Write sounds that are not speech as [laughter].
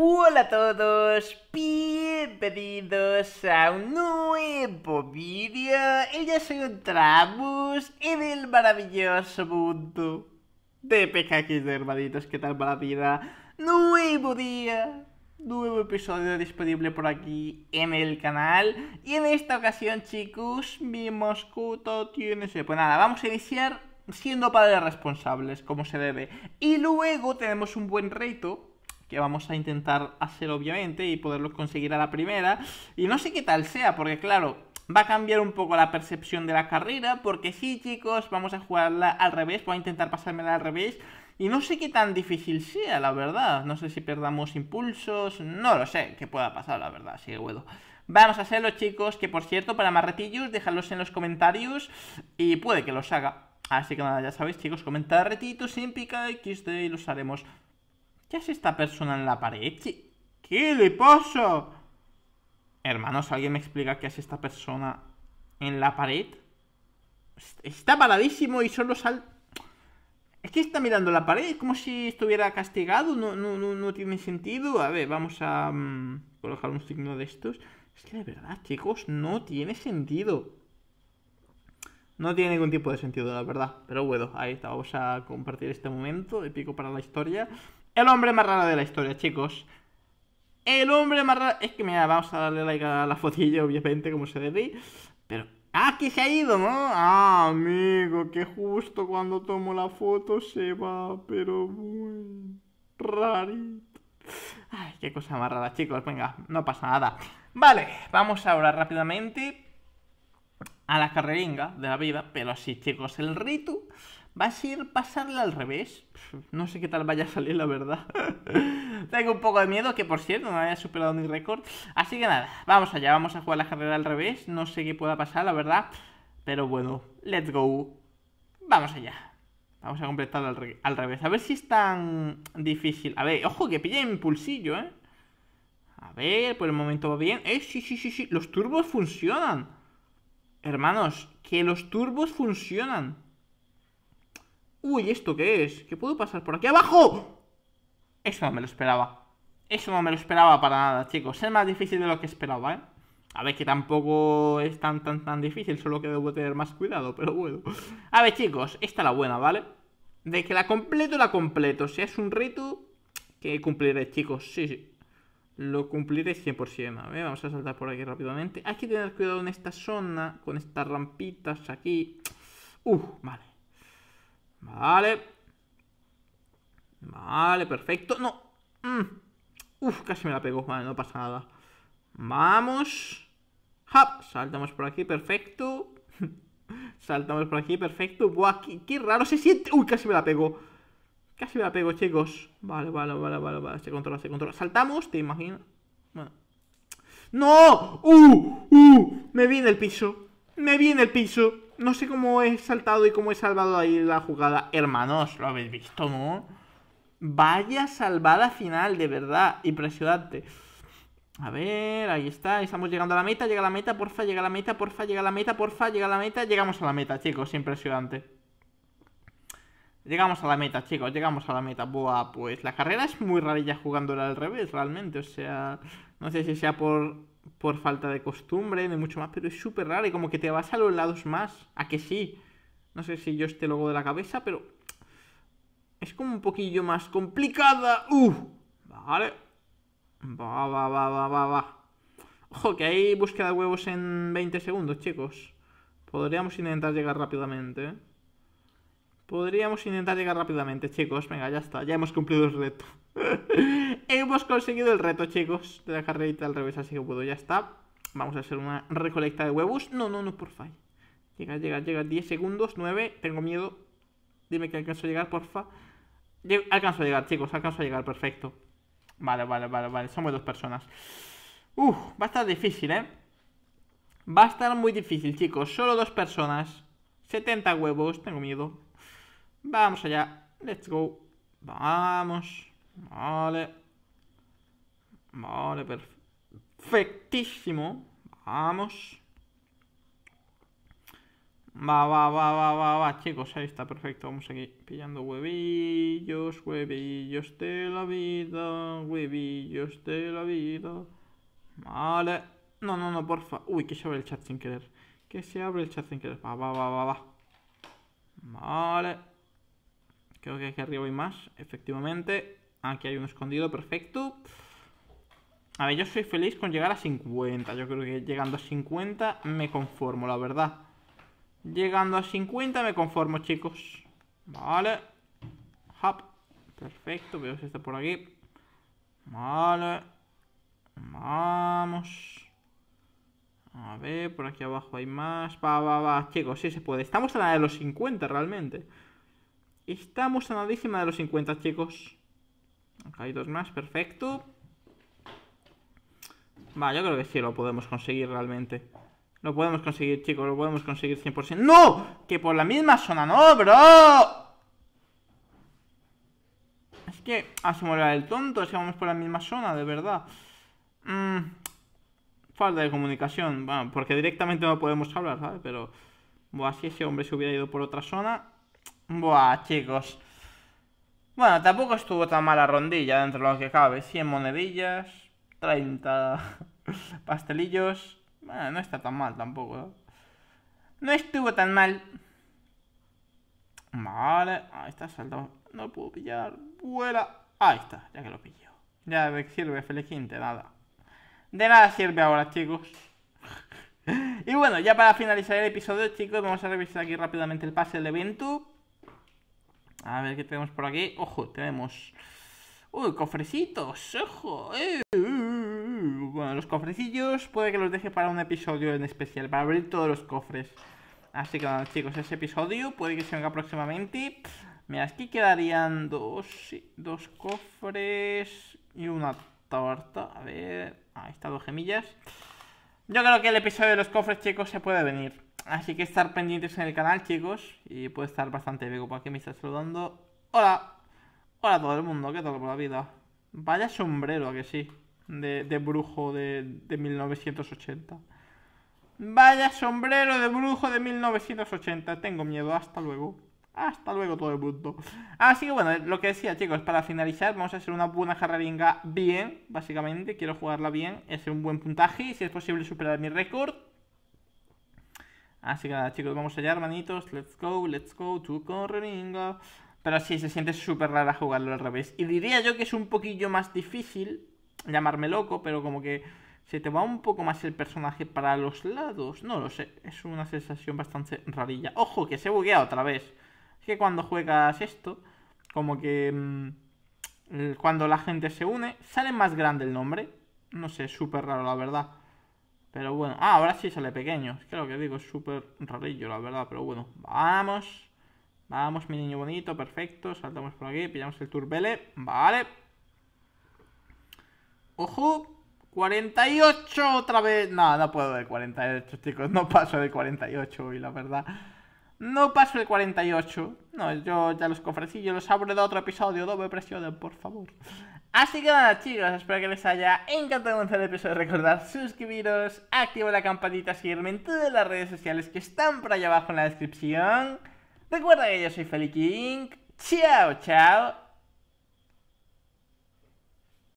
Hola a todos, bienvenidos a un nuevo vídeo y ya se encontramos en el maravilloso mundo de PKX de hermanitos, ¿qué tal para vida? Nuevo día, nuevo episodio disponible por aquí en el canal y en esta ocasión chicos, mi moscuto tiene... Pues nada, vamos a iniciar siendo padres responsables, como se debe y luego tenemos un buen reto que vamos a intentar hacer obviamente y poderlos conseguir a la primera. Y no sé qué tal sea, porque claro, va a cambiar un poco la percepción de la carrera, porque sí chicos, vamos a jugarla al revés, voy a intentar pasármela al revés. Y no sé qué tan difícil sea, la verdad. No sé si perdamos impulsos, no lo sé, que pueda pasar, la verdad, que bueno. Vamos a hacerlo, chicos, que por cierto, para más retillos, dejadlos en los comentarios y puede que los haga. Así que nada, ya sabéis, chicos, comentar retitos sin pica XD y los haremos. ¿Qué hace esta persona en la pared? ¿Qué, le pasa? Hermanos, ¿alguien me explica qué hace esta persona en la pared? Está paradísimo y solo sal... Es que está mirando la pared, como si estuviera castigado, no, tiene sentido. A ver, vamos a mm, colocar un signo de estos. Es que de verdad, chicos, no tiene sentido. No tiene ningún tipo de sentido, la verdad. Pero bueno, ahí está. Vamos a compartir este momento épico para la historia. El hombre más raro de la historia, chicos. El hombre más raro... Es que mira, vamos a darle like a la fotilla, obviamente, como se debe. Pero... ¡Ah, que se ha ido, no! ¡Ah, amigo! Que justo cuando tomo la foto se va, pero muy... Rarito. Ay, qué cosa más rara, chicos. Venga, no pasa nada. Vale, vamos ahora rápidamente a la carreringa de la vida, pero así, chicos, el Ritu va a ir pasarla al revés. No sé qué tal vaya a salir, la verdad. [laughs] Tengo un poco de miedo, que por cierto no haya superado mi récord. Así que nada, vamos allá, vamos a jugar la carrera al revés. No sé qué pueda pasar, la verdad. Pero bueno, let's go. Vamos allá. Vamos a completar al, revés. A ver si es tan difícil. A ver, ojo, que pilla impulsillo, ¿eh? A ver, por el momento va bien. ¡Eh, sí, sí, sí, sí! Los turbos funcionan. Hermanos, que los turbos funcionan. Uy, ¿esto qué es? ¿Qué puedo pasar por aquí abajo? Eso no me lo esperaba. Eso no me lo esperaba para nada, chicos. Es más difícil de lo que esperaba, ¿eh? A ver, que tampoco es tan, tan, tan difícil, solo que debo tener más cuidado, pero bueno. A ver, chicos, esta es la buena, ¿vale? De que la completo, la completo. Si es un rito que cumpliré, chicos. Sí, sí lo cumpliré 100%. A ver, vamos a saltar por aquí rápidamente. Hay que tener cuidado en esta zona, con estas rampitas aquí. Uh, vale. Vale. Vale, perfecto. No. Mm. Uf, casi me la pego, Vale, no pasa nada. Vamos. Hop. Saltamos por aquí, perfecto. [laughs] Saltamos por aquí, perfecto. Buah, qué, raro se siente. Uy, casi me la pego. Casi me apego, chicos. Vale, vale, vale, vale, vale. Se controla, se controla. Saltamos, te imagino ¡No! ¡Uh! ¡Uh! Me viene el piso. Me viene el piso. No sé cómo he saltado y cómo he salvado ahí la jugada. Hermanos, lo habéis visto, ¿no? Vaya salvada final, de verdad. Impresionante. A ver, ahí está. Estamos llegando a la meta. Llega a la meta, porfa. Llega a la meta, porfa. Llega a la meta, porfa. Llega a la meta. Llegamos a la meta, chicos. Impresionante. Llegamos a la meta, chicos, llegamos a la meta. Buah, pues la carrera es muy rarilla jugándola al revés, realmente. O sea, no sé si sea por, por falta de costumbre, ni mucho más, pero es súper raro y como que te vas a los lados más. A que sí. No sé si yo esté luego de la cabeza, pero es como un poquillo más complicada. ¡Uh! Vale. Va, va, va, va, va, va. Ojo, que hay búsqueda de huevos en 20 segundos, chicos. Podríamos intentar llegar rápidamente, ¿eh? Podríamos intentar llegar rápidamente, chicos. Venga, ya está. Ya hemos cumplido el reto. [laughs] hemos conseguido el reto, chicos. De la carrerita al revés, así que puedo. Ya está. Vamos a hacer una recolecta de huevos. No, no, no, porfa Llega, llega, llega. 10 segundos, 9. Tengo miedo. Dime que alcanzo a llegar, porfa. alcanzo a llegar, chicos. Alcanzo a llegar, perfecto. Vale, vale, vale, vale. Somos dos personas. Uf, va a estar difícil, ¿eh? Va a estar muy difícil, chicos. Solo dos personas. 70 huevos. Tengo miedo. Vamos allá. Let's go. Vamos. Vale. Vale, perfectísimo. Vamos. Va, va, va, va, va, va, chicos. Ahí está, perfecto. Vamos aquí pillando huevillos, huevillos de la vida, huevillos de la vida. Vale. No, no, no, porfa. Uy, que se abre el chat sin querer. Que se abre el chat sin querer. Va, va, va, va, va. Vale. Creo que aquí arriba hay más, efectivamente. Aquí hay un escondido, perfecto. A ver, yo soy feliz con llegar a 50. Yo creo que llegando a 50 me conformo, la verdad. Llegando a 50 me conformo, chicos. Vale. Hop. Perfecto, veo si está por aquí. Vale. Vamos. A ver, por aquí abajo hay más. Va, va, va. Chicos, sí se puede. Estamos a la de los 50 realmente. Estamos a la décima de los 50, chicos. Acá hay dos más, perfecto. Va, yo creo que sí lo podemos conseguir realmente. Lo podemos conseguir, chicos, lo podemos conseguir 100%. ¡No! Que por la misma zona, ¡no, bro! Es que, hace ah, se el tonto si vamos por la misma zona, de verdad. Mm, falta de comunicación, bueno, porque directamente no podemos hablar, ¿sabes? Pero, bueno, si ese hombre se hubiera ido por otra zona, Buah, chicos. Bueno, tampoco estuvo tan mala rondilla dentro de lo que cabe. 100 monedillas, 30 [laughs] pastelillos. Bueno, no está tan mal tampoco. No, estuvo tan mal. Vale, ahí está saltado. No puedo pillar. Vuela. Ahí está, ya que lo pilló Ya me sirve Feliquín nada. De nada sirve ahora, chicos. [laughs] y bueno, ya para finalizar el episodio, chicos, vamos a revisar aquí rápidamente el pase del evento. A ver qué tenemos por aquí. Ojo, tenemos. Uy, cofrecitos, ojo. Eh, eh, eh. bueno, los cofrecillos puede que los deje para un episodio en especial, para abrir todos los cofres. Así que chicos, ese episodio puede que se venga próximamente. Mira, aquí quedarían dos, dos cofres y una torta. A ver, ahí está, dos gemillas. Yo creo que el episodio de los cofres, chicos, se puede venir. Así que estar pendientes en el canal, chicos. Y puede estar bastante vivo. para aquí me está saludando. ¡Hola! Hola a todo el mundo, ¿qué tal por la vida? Vaya sombrero, que sí? De, brujo de, 1980. Vaya sombrero de brujo de 1980. Tengo miedo, hasta luego. Hasta luego todo el mundo. Así que bueno, lo que decía chicos, para finalizar vamos a hacer una buena jarringa bien, básicamente. Quiero jugarla bien, hacer un buen puntaje y si es posible superar mi récord. Así que nada, chicos, vamos allá, hermanitos. Let's go, let's go to Corringo. Pero sí, se siente súper rara jugarlo al revés. Y diría yo que es un poquillo más difícil llamarme loco, pero como que se te va un poco más el personaje para los lados. No lo sé, es una sensación bastante rarilla. Ojo, que se buguea otra vez. Es que cuando juegas esto, como que mm, cuando la gente se une, sale más grande el nombre. No sé, súper raro la verdad. Pero bueno, ah, ahora sí sale pequeño. Es que lo que digo es súper rarillo, la verdad. Pero bueno, vamos. Vamos, mi niño bonito, perfecto. Saltamos por aquí, pillamos el turbele. Vale. Ojo. 48 otra vez. No, no puedo de 48, chicos. No paso de 48 hoy, la verdad. No paso de 48. No, yo ya los cofrecillos los abro de otro episodio. Doble presión, por favor. Así que nada chicos, espero que les haya encantado el episodio. Recordad suscribiros, activar la campanita, seguirme en todas las redes sociales que están por allá abajo en la descripción. Recuerda que yo soy Feli Chao, chao